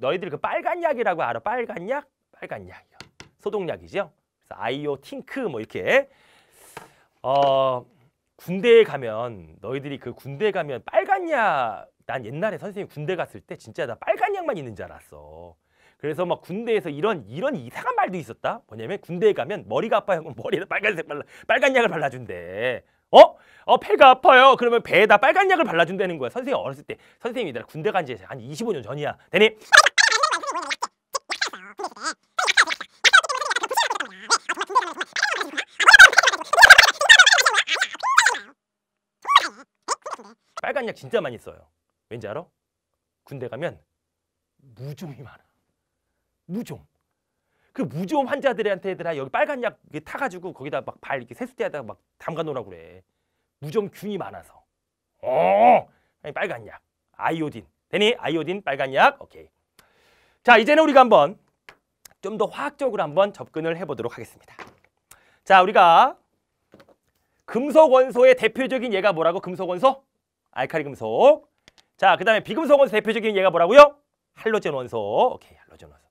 너희들 그 빨간 약이라고 알아? 빨간 약? 빨간 약이요. 소독약이죠. 그래서 아이오 틴크 뭐 이렇게 어 군대에 가면 너희들이 그 군대에 가면 빨간 약난 옛날에 선생님 군대 갔을 때 진짜 나 빨간 약만 있는 줄 알았어. 그래서 막 군대에서 이런 이런 이상한 말도 있었다. 뭐냐면 군대에 가면 머리가 아파요. 머리에 빨간색 발라 빨간 약을 발라준대. 어? 어, 배가 아파요. 그러면 배에다 빨간 약을 발라준다는 거야. 선생님 어렸을 때. 선생님이 나 군대 간지 한 25년 전이야. 되니? 빨간 약 진짜 많이 써요. 왠지 알아? 군대 가면 무좀이 많아. 무좀. 그 무좀 환자들한테 얘들아 여기 빨간 약 타가지고 거기다 막 발 이렇게 세수대에다가 막 담가 놓으라 고 그래. 무좀균이 많아서. 어, 아니 빨간 약, 아이오딘. 되니? 아이오딘, 빨간 약, 오케이. 자, 이제는 우리가 한번 좀 더 화학적으로 한번 접근을 해보도록 하겠습니다. 자, 우리가 금속 원소의 대표적인 얘가 뭐라고? 금속 원소? 알칼리 금속. 자, 그 다음에 비금속 원소 대표적인 얘가 뭐라고요? 할로젠 원소. 오케이, 할로젠 원소.